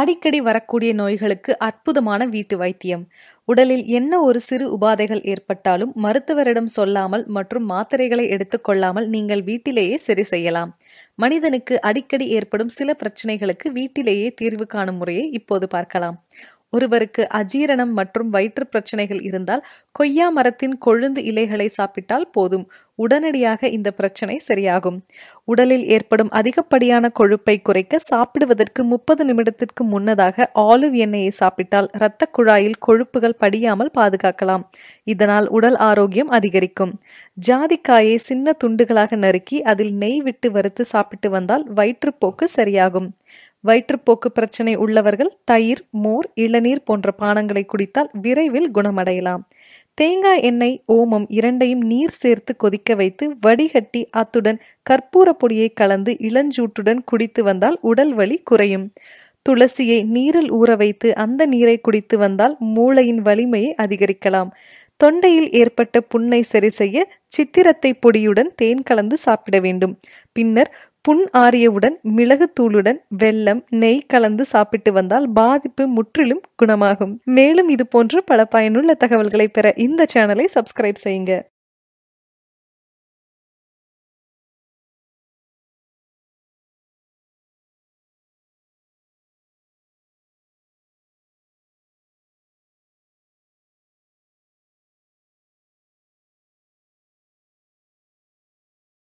அடிக்கடி வரக்கூடிய நோய்களுக்கு அற்புதமான வீட்டு வைத்தியம் உடலில் என்ன ஒரு சிறு உபாதைகள் ஏற்பட்டாலும் மருத்துவரிடம் சொல்லாமல் மற்றும் மாத்திரைகளை எடுத்துக்கொள்ளாமல் நீங்கள் வீட்டிலேயே சரி செய்யலாம் மனிதனுக்கு அடிக்கடி ஏற்படும் சில பிரச்சனைகளுக்கு வீட்டிலேயே தீர்வு காணும் முறையை இப்போது பார்க்கலாம் ஒருவருக்கு அஜீரணம் மற்றும் வயிற்று பிரச்சனைகள் இருந்தால் கொய்யா மரத்தின் கொழுந்து இலைகளை சாப்பிட்டால் போதும் உடனடியாக இந்த பிரச்சனை சரியாகும் உடலில் ஏற்படும் அதிகப்படியான கொழுப்பை குறைக்க சாப்பிடுவதற்கு முப்பது நிமிடத்திற்கு முன்னதாக ஆலிவ் எண்ணெயை சாப்பிட்டால் இரத்த குழாயில் கொழுப்புகள் படியாமல் பாதுகாக்கலாம் இதனால் உடல் ஆரோக்கியம் அதிகரிக்கும் ஜாதிக்காயை சின்ன துண்டுகளாக நறுக்கி அதில் நெய் விட்டு வறுத்து சாப்பிட்டு வந்தால் வயிற்றுப்போக்கு சரியாகும் வயிற்றுப்போக்கு பிரச்சனை உள்ளவர்கள் தயிர் மோர் இளநீர் போன்ற பானங்களை குடித்தால் விரைவில் குணமடையலாம் தேங்காய் எண்ணெய் ஓமம் இரண்டையும் நீர் சேர்த்து கொதிக்க வைத்து வடிகட்டி அத்துடன் கற்பூர பொடியை கலந்து இளஞ்சூட்டுடன் குடித்து வந்தால் உடல் வலி குறையும் துளசியை நீரில் ஊற வைத்து அந்த நீரை குடித்து வந்தால் மூளையின் வலிமையை அதிகரிக்கலாம் தொண்டையில் ஏற்பட்ட புண்ணை சரி செய்ய சித்திரத்தை பொடியுடன் தேன் கலந்து சாப்பிட வேண்டும் பின்னர் புண் ஆரியவுடன் மிளகு தூளுடன் வெள்ளம் நெய் கலந்து சாப்பிட்டு வந்தால் பாதிப்பு முற்றிலும் குணமாகும் மேலும் இது போன்று பல பயனுள்ள தகவல்களை பெற இந்த சேனலை சப்ஸ்கிரைப் செய்யுங்க